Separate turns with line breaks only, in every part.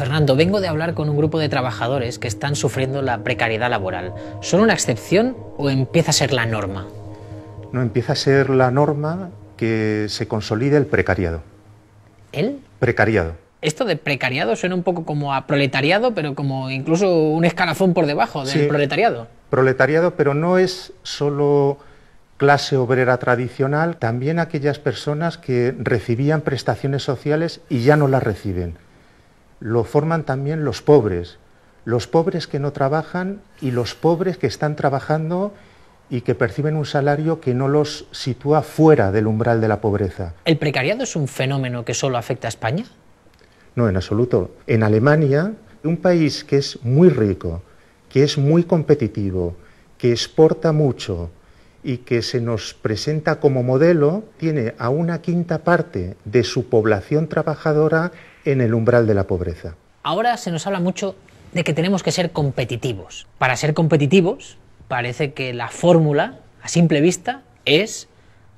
Fernando, vengo de hablar con un grupo de trabajadores que están sufriendo la precariedad laboral. ¿Son una excepción o empieza a ser la norma?
No, empieza a ser la norma que se consolide el precariado. ¿El? Precariado.
Esto de precariado suena un poco como a proletariado, pero como incluso un escalafón por debajo del proletariado.
Proletariado, pero no es solo clase obrera tradicional, también aquellas personas que recibían prestaciones sociales y ya no las reciben lo forman también los pobres, los pobres que no trabajan y los pobres que están trabajando y que perciben un salario que no los sitúa fuera del umbral de la pobreza.
¿El precariado es un fenómeno que solo afecta a España?
No, en absoluto. En Alemania, un país que es muy rico, que es muy competitivo, que exporta mucho, y que se nos presenta como modelo, tiene a una quinta parte de su población trabajadora en el umbral de la pobreza.
Ahora se nos habla mucho de que tenemos que ser competitivos. Para ser competitivos, parece que la fórmula, a simple vista, es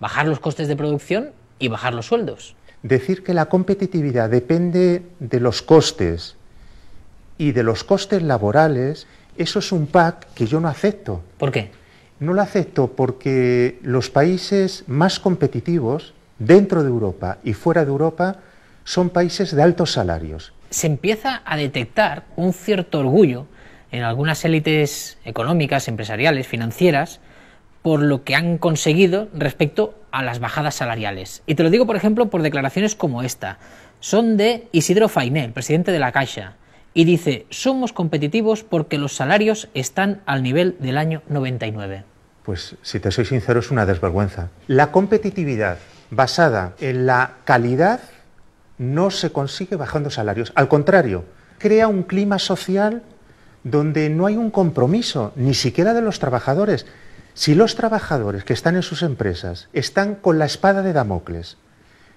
bajar los costes de producción y bajar los sueldos.
Decir que la competitividad depende de los costes y de los costes laborales, eso es un pack que yo no acepto. ¿Por qué? No lo acepto porque los países más competitivos dentro de Europa y fuera de Europa son países de altos salarios. Se
empieza a detectar un cierto orgullo en algunas élites económicas, empresariales, financieras, por lo que han conseguido respecto a las bajadas salariales. Y te lo digo, por ejemplo, por declaraciones como esta. Son de Isidro Fainé, el presidente de la Caixa, y dice, somos competitivos porque los salarios están al nivel del
año 99. Pues si te soy sincero es una desvergüenza. La competitividad basada en la calidad no se consigue bajando salarios. Al contrario, crea un clima social donde no hay un compromiso, ni siquiera de los trabajadores. Si los trabajadores que están en sus empresas están con la espada de Damocles,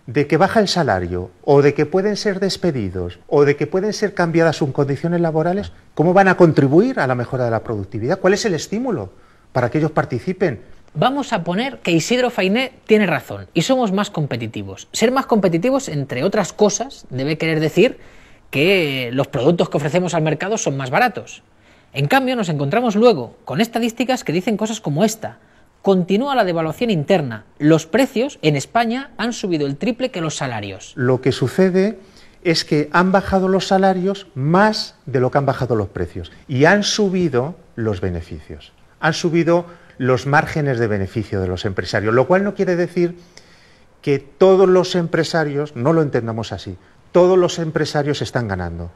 de que baja el salario, o de que pueden ser despedidos, o de que pueden ser cambiadas sus condiciones laborales, ¿cómo van a contribuir a la mejora de la productividad? ¿Cuál es el estímulo? para que ellos participen.
Vamos a poner que Isidro Fainé tiene razón y somos más competitivos. Ser más competitivos, entre otras cosas, debe querer decir que los productos que ofrecemos al mercado son más baratos. En cambio, nos encontramos luego con estadísticas que dicen cosas como esta. Continúa la devaluación interna. Los precios en España han subido el triple que los salarios.
Lo que sucede es que han bajado los salarios más de lo que han bajado los precios y han subido los beneficios han subido los márgenes de beneficio de los empresarios, lo cual no quiere decir que todos los empresarios, no lo entendamos así, todos los empresarios están ganando,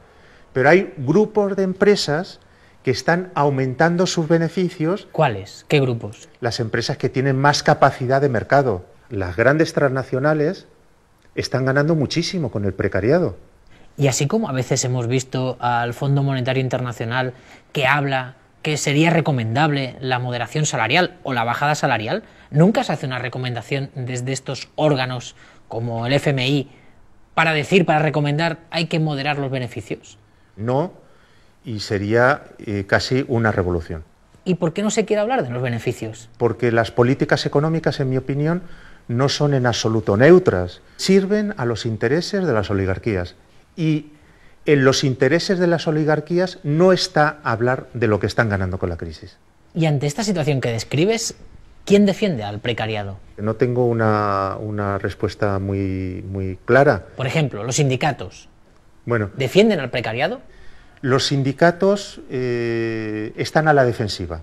pero hay grupos de empresas que están aumentando sus beneficios. ¿Cuáles? ¿Qué grupos? Las empresas que tienen más capacidad de mercado. Las grandes transnacionales están ganando muchísimo con el precariado. Y así como a veces
hemos visto al Fondo Monetario Internacional que habla que sería recomendable la moderación salarial o la bajada salarial, nunca se hace una recomendación desde estos órganos como el FMI para decir, para recomendar, hay que moderar los beneficios.
No, y sería eh, casi una revolución.
¿Y por qué no se quiere hablar de los beneficios?
Porque las políticas económicas, en mi opinión, no son en absoluto neutras. Sirven a los intereses de las oligarquías. Y en los intereses de las oligarquías no está hablar de lo que están ganando con la crisis.
Y ante esta situación que describes, ¿quién defiende al precariado?
No tengo una, respuesta muy, clara. Por ejemplo, los sindicatos. Bueno. ¿Defienden al precariado? Los sindicatos eh, están a la defensiva.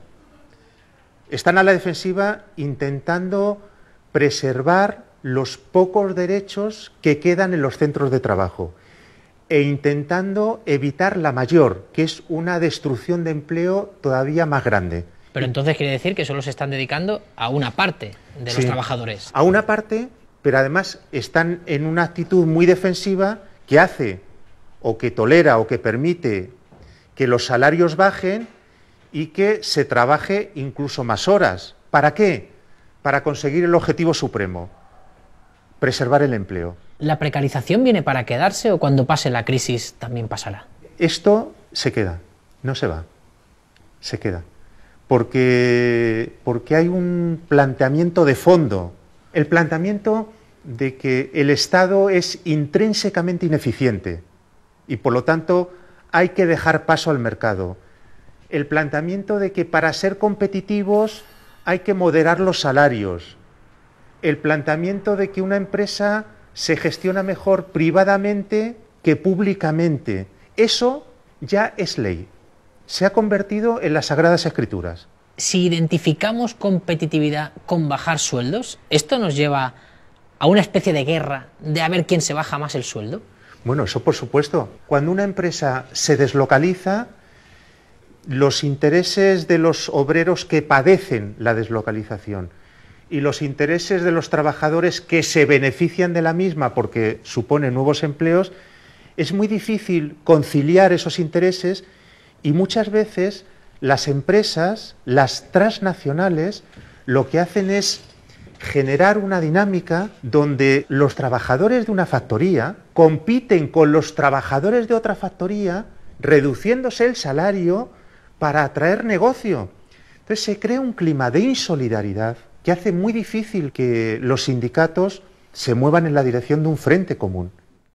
Están a la defensiva intentando preservar los pocos derechos que quedan en los centros de trabajo e intentando evitar la mayor, que es una destrucción de empleo todavía más grande. Pero
entonces quiere decir que solo se están dedicando a una parte de los trabajadores.
A una parte, pero además están en una actitud muy defensiva que hace o que tolera o que permite que los salarios bajen y que se trabaje incluso más horas. ¿Para qué? Para conseguir el objetivo supremo, preservar el empleo.
¿La precarización viene para quedarse o cuando pase la crisis también pasará?
Esto se queda, no se va, se queda. Porque, porque hay un planteamiento de fondo, el planteamiento de que el Estado es intrínsecamente ineficiente y por lo tanto hay que dejar paso al mercado. El planteamiento de que para ser competitivos hay que moderar los salarios. El planteamiento de que una empresa se gestiona mejor privadamente que públicamente. Eso ya es ley. Se ha convertido en las Sagradas Escrituras. Si identificamos competitividad con bajar
sueldos, ¿esto nos lleva a una especie de guerra de a ver quién se baja más el sueldo?
Bueno, eso por supuesto. Cuando una empresa se deslocaliza, los intereses de los obreros que padecen la deslocalización y los intereses de los trabajadores que se benefician de la misma porque supone nuevos empleos, es muy difícil conciliar esos intereses y muchas veces las empresas, las transnacionales, lo que hacen es generar una dinámica donde los trabajadores de una factoría compiten con los trabajadores de otra factoría, reduciéndose el salario para atraer negocio. Entonces se crea un clima de insolidaridad que hace muy difícil que los sindicatos se muevan en la dirección de un frente común.